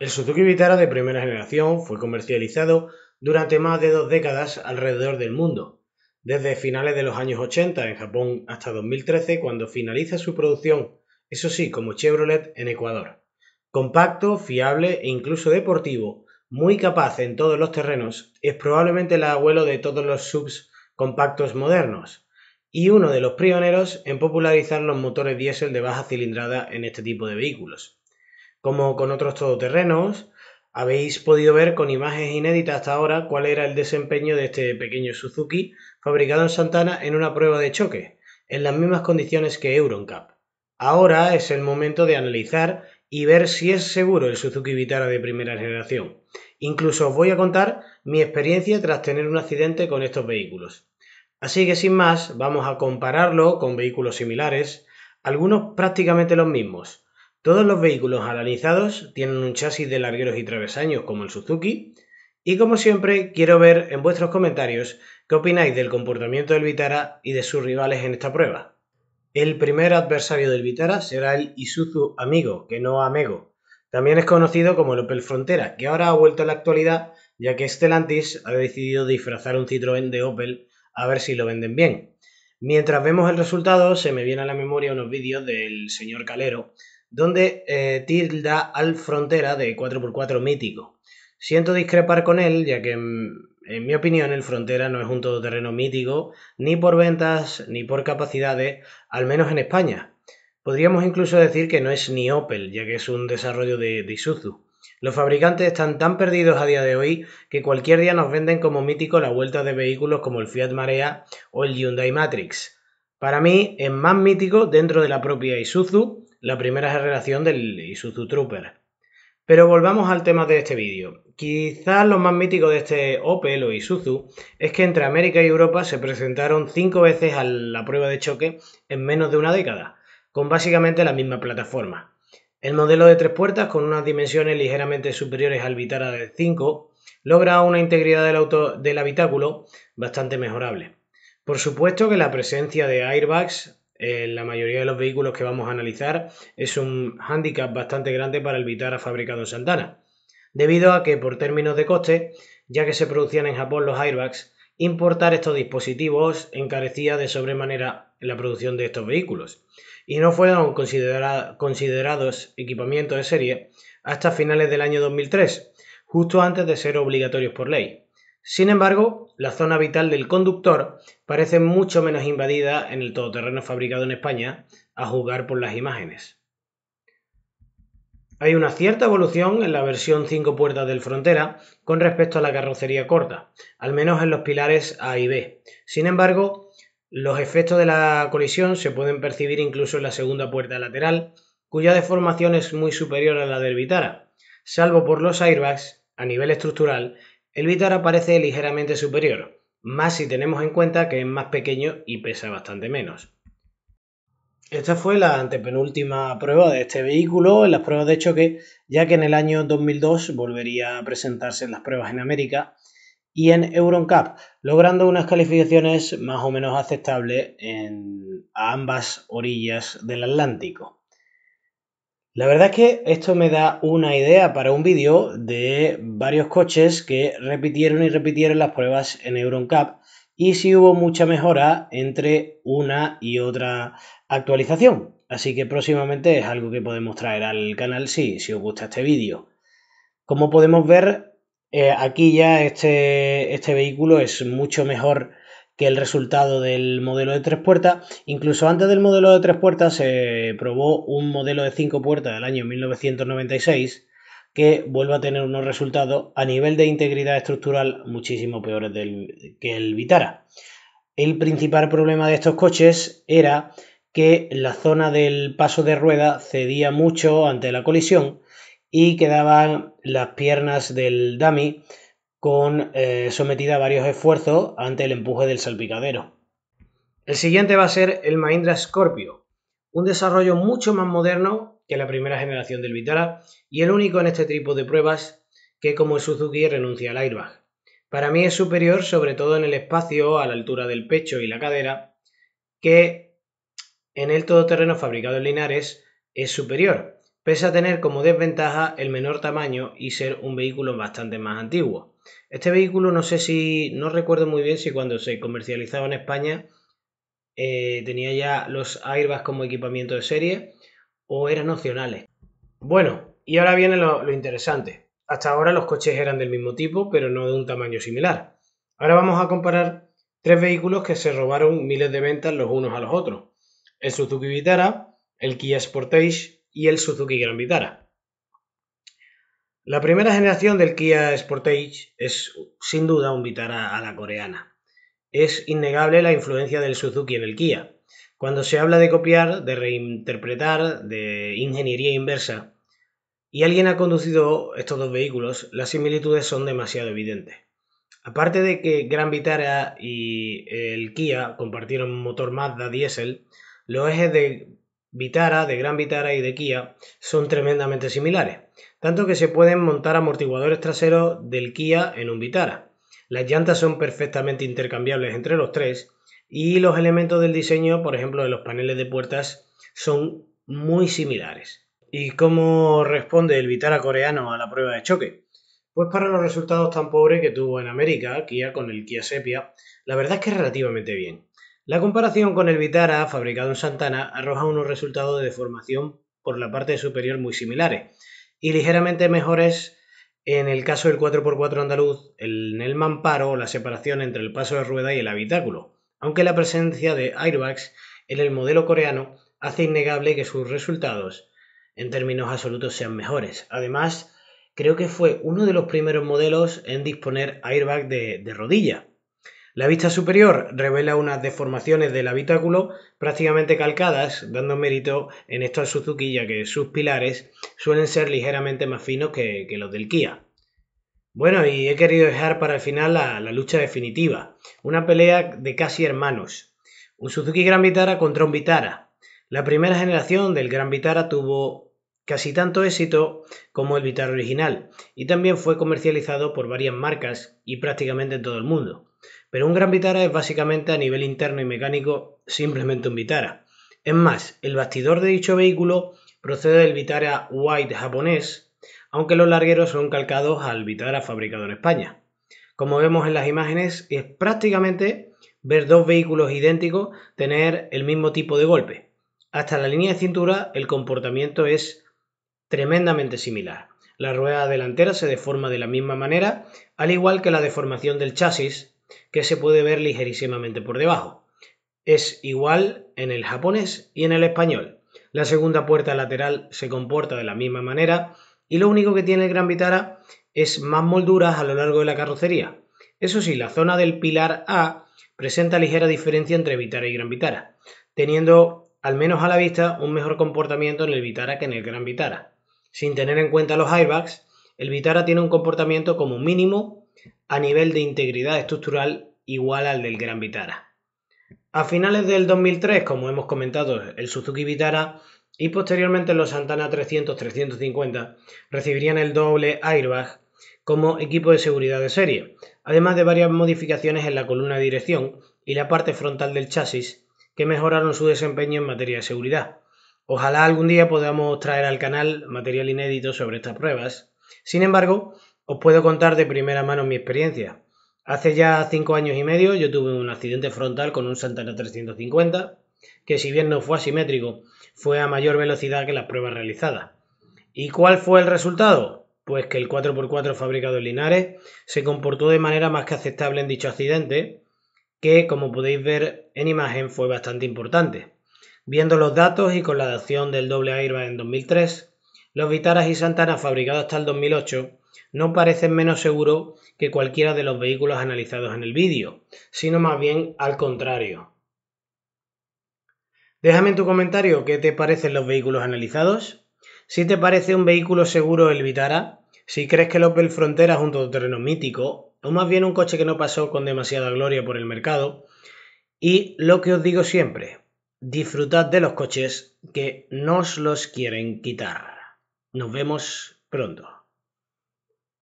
El Suzuki Vitara de primera generación fue comercializado durante más de dos décadas alrededor del mundo, desde finales de los años 80 en Japón hasta 2013 cuando finaliza su producción, eso sí, como Chevrolet en Ecuador. Compacto, fiable e incluso deportivo, muy capaz en todos los terrenos, es probablemente el abuelo de todos los subs compactos modernos y uno de los pioneros en popularizar los motores diésel de baja cilindrada en este tipo de vehículos como con otros todoterrenos, habéis podido ver con imágenes inéditas hasta ahora cuál era el desempeño de este pequeño Suzuki fabricado en Santana en una prueba de choque, en las mismas condiciones que Euroncap. Ahora es el momento de analizar y ver si es seguro el Suzuki Vitara de primera generación. Incluso os voy a contar mi experiencia tras tener un accidente con estos vehículos. Así que sin más, vamos a compararlo con vehículos similares, algunos prácticamente los mismos, todos los vehículos analizados tienen un chasis de largueros y travesaños como el Suzuki. Y como siempre, quiero ver en vuestros comentarios qué opináis del comportamiento del Vitara y de sus rivales en esta prueba. El primer adversario del Vitara será el Isuzu Amigo, que no Amego. También es conocido como el Opel Frontera, que ahora ha vuelto a la actualidad ya que Stellantis ha decidido disfrazar un Citroën de Opel a ver si lo venden bien. Mientras vemos el resultado, se me viene a la memoria unos vídeos del señor Calero donde eh, tilda al Frontera de 4x4 mítico. Siento discrepar con él, ya que mm, en mi opinión el Frontera no es un todoterreno mítico, ni por ventas, ni por capacidades, al menos en España. Podríamos incluso decir que no es ni Opel, ya que es un desarrollo de, de Isuzu. Los fabricantes están tan perdidos a día de hoy que cualquier día nos venden como mítico la vuelta de vehículos como el Fiat Marea o el Hyundai Matrix. Para mí es más mítico dentro de la propia Isuzu la primera generación del Isuzu Trooper. Pero volvamos al tema de este vídeo. Quizás lo más mítico de este Opel o Isuzu es que entre América y Europa se presentaron cinco veces a la prueba de choque en menos de una década, con básicamente la misma plataforma. El modelo de tres puertas, con unas dimensiones ligeramente superiores al Vitara del 5, logra una integridad del, auto, del habitáculo bastante mejorable. Por supuesto que la presencia de airbags la mayoría de los vehículos que vamos a analizar, es un hándicap bastante grande para el Vitara fabricado en Santana, debido a que por términos de coste, ya que se producían en Japón los airbags, importar estos dispositivos encarecía de sobremanera la producción de estos vehículos, y no fueron considerados equipamientos de serie hasta finales del año 2003, justo antes de ser obligatorios por ley. Sin embargo, la zona vital del conductor parece mucho menos invadida en el todoterreno fabricado en España, a juzgar por las imágenes. Hay una cierta evolución en la versión 5 puertas del Frontera con respecto a la carrocería corta, al menos en los pilares A y B. Sin embargo, los efectos de la colisión se pueden percibir incluso en la segunda puerta lateral, cuya deformación es muy superior a la del Vitara, salvo por los airbags a nivel estructural el Vitar aparece ligeramente superior, más si tenemos en cuenta que es más pequeño y pesa bastante menos. Esta fue la antepenúltima prueba de este vehículo en las pruebas de choque, ya que en el año 2002 volvería a presentarse en las pruebas en América y en Euroncap, logrando unas calificaciones más o menos aceptables en, a ambas orillas del Atlántico. La verdad es que esto me da una idea para un vídeo de varios coches que repitieron y repitieron las pruebas en Euroncap y si hubo mucha mejora entre una y otra actualización. Así que próximamente es algo que podemos traer al canal si, os gusta este vídeo. Como podemos ver, eh, aquí ya este, este vehículo es mucho mejor que el resultado del modelo de tres puertas. Incluso antes del modelo de tres puertas se probó un modelo de cinco puertas del año 1996 que vuelve a tener unos resultados a nivel de integridad estructural muchísimo peores que el Vitara. El principal problema de estos coches era que la zona del paso de rueda cedía mucho ante la colisión y quedaban las piernas del dummy con eh, sometida a varios esfuerzos ante el empuje del salpicadero. El siguiente va a ser el Mahindra Scorpio, un desarrollo mucho más moderno que la primera generación del Vitara y el único en este tipo de pruebas que como el Suzuki renuncia al airbag. Para mí es superior sobre todo en el espacio, a la altura del pecho y la cadera, que en el todoterreno fabricado en Linares es superior, pese a tener como desventaja el menor tamaño y ser un vehículo bastante más antiguo. Este vehículo no sé si, no recuerdo muy bien si cuando se comercializaba en España eh, tenía ya los airbags como equipamiento de serie o eran opcionales. Bueno, y ahora viene lo, lo interesante. Hasta ahora los coches eran del mismo tipo, pero no de un tamaño similar. Ahora vamos a comparar tres vehículos que se robaron miles de ventas los unos a los otros. El Suzuki Vitara, el Kia Sportage y el Suzuki Gran Vitara. La primera generación del Kia Sportage es sin duda un Vitara a la coreana. Es innegable la influencia del Suzuki en el Kia. Cuando se habla de copiar, de reinterpretar, de ingeniería inversa, y alguien ha conducido estos dos vehículos, las similitudes son demasiado evidentes. Aparte de que Gran Vitara y el Kia compartieron motor Mazda diésel, los ejes de Vitara, de Gran Vitara y de Kia son tremendamente similares tanto que se pueden montar amortiguadores traseros del Kia en un Vitara. Las llantas son perfectamente intercambiables entre los tres y los elementos del diseño, por ejemplo, de los paneles de puertas, son muy similares. ¿Y cómo responde el Vitara coreano a la prueba de choque? Pues para los resultados tan pobres que tuvo en América, Kia con el Kia Sepia, la verdad es que relativamente bien. La comparación con el Vitara fabricado en Santana arroja unos resultados de deformación por la parte superior muy similares, y ligeramente mejores en el caso del 4x4 andaluz en el mamparo o la separación entre el paso de rueda y el habitáculo, aunque la presencia de airbags en el modelo coreano hace innegable que sus resultados en términos absolutos sean mejores. Además, creo que fue uno de los primeros modelos en disponer airbag de, de rodilla, la vista superior revela unas deformaciones del habitáculo prácticamente calcadas, dando mérito en esto al Suzuki ya que sus pilares suelen ser ligeramente más finos que, los del Kia. Bueno, y he querido dejar para el final la, la, lucha definitiva, una pelea de casi hermanos. Un Suzuki Gran Vitara contra un Vitara. La primera generación del Gran Vitara tuvo casi tanto éxito como el Vitara original, y también fue comercializado por varias marcas y prácticamente en todo el mundo. Pero un gran Vitara es básicamente a nivel interno y mecánico simplemente un Vitara. Es más, el bastidor de dicho vehículo procede del Vitara White japonés, aunque los largueros son calcados al Vitara fabricado en España. Como vemos en las imágenes, es prácticamente ver dos vehículos idénticos tener el mismo tipo de golpe. Hasta la línea de cintura el comportamiento es tremendamente similar. La rueda delantera se deforma de la misma manera, al igual que la deformación del chasis, que se puede ver ligerísimamente por debajo. Es igual en el japonés y en el español. La segunda puerta lateral se comporta de la misma manera y lo único que tiene el Gran Vitara es más molduras a lo largo de la carrocería. Eso sí, la zona del pilar A presenta ligera diferencia entre Vitara y Gran Vitara, teniendo al menos a la vista un mejor comportamiento en el Vitara que en el Gran Vitara sin tener en cuenta los airbags, el Vitara tiene un comportamiento como mínimo a nivel de integridad estructural igual al del Gran Vitara. A finales del 2003, como hemos comentado, el Suzuki Vitara y posteriormente los Santana 300-350 recibirían el doble airbag como equipo de seguridad de serie, además de varias modificaciones en la columna de dirección y la parte frontal del chasis que mejoraron su desempeño en materia de seguridad. Ojalá algún día podamos traer al canal material inédito sobre estas pruebas. Sin embargo, os puedo contar de primera mano mi experiencia. Hace ya cinco años y medio yo tuve un accidente frontal con un Santana 350, que si bien no fue asimétrico, fue a mayor velocidad que las pruebas realizadas. ¿Y cuál fue el resultado? Pues que el 4x4 fabricado en Linares se comportó de manera más que aceptable en dicho accidente, que como podéis ver en imagen fue bastante importante. Viendo los datos y con la adopción del doble airbag en 2003, los Vitaras y Santana fabricados hasta el 2008 no parecen menos seguros que cualquiera de los vehículos analizados en el vídeo, sino más bien al contrario. Déjame en tu comentario qué te parecen los vehículos analizados, si te parece un vehículo seguro el Vitara, si crees que el Opel Frontera es un terreno mítico, o más bien un coche que no pasó con demasiada gloria por el mercado, y lo que os digo siempre, disfrutad de los coches que nos los quieren quitar. Nos vemos pronto.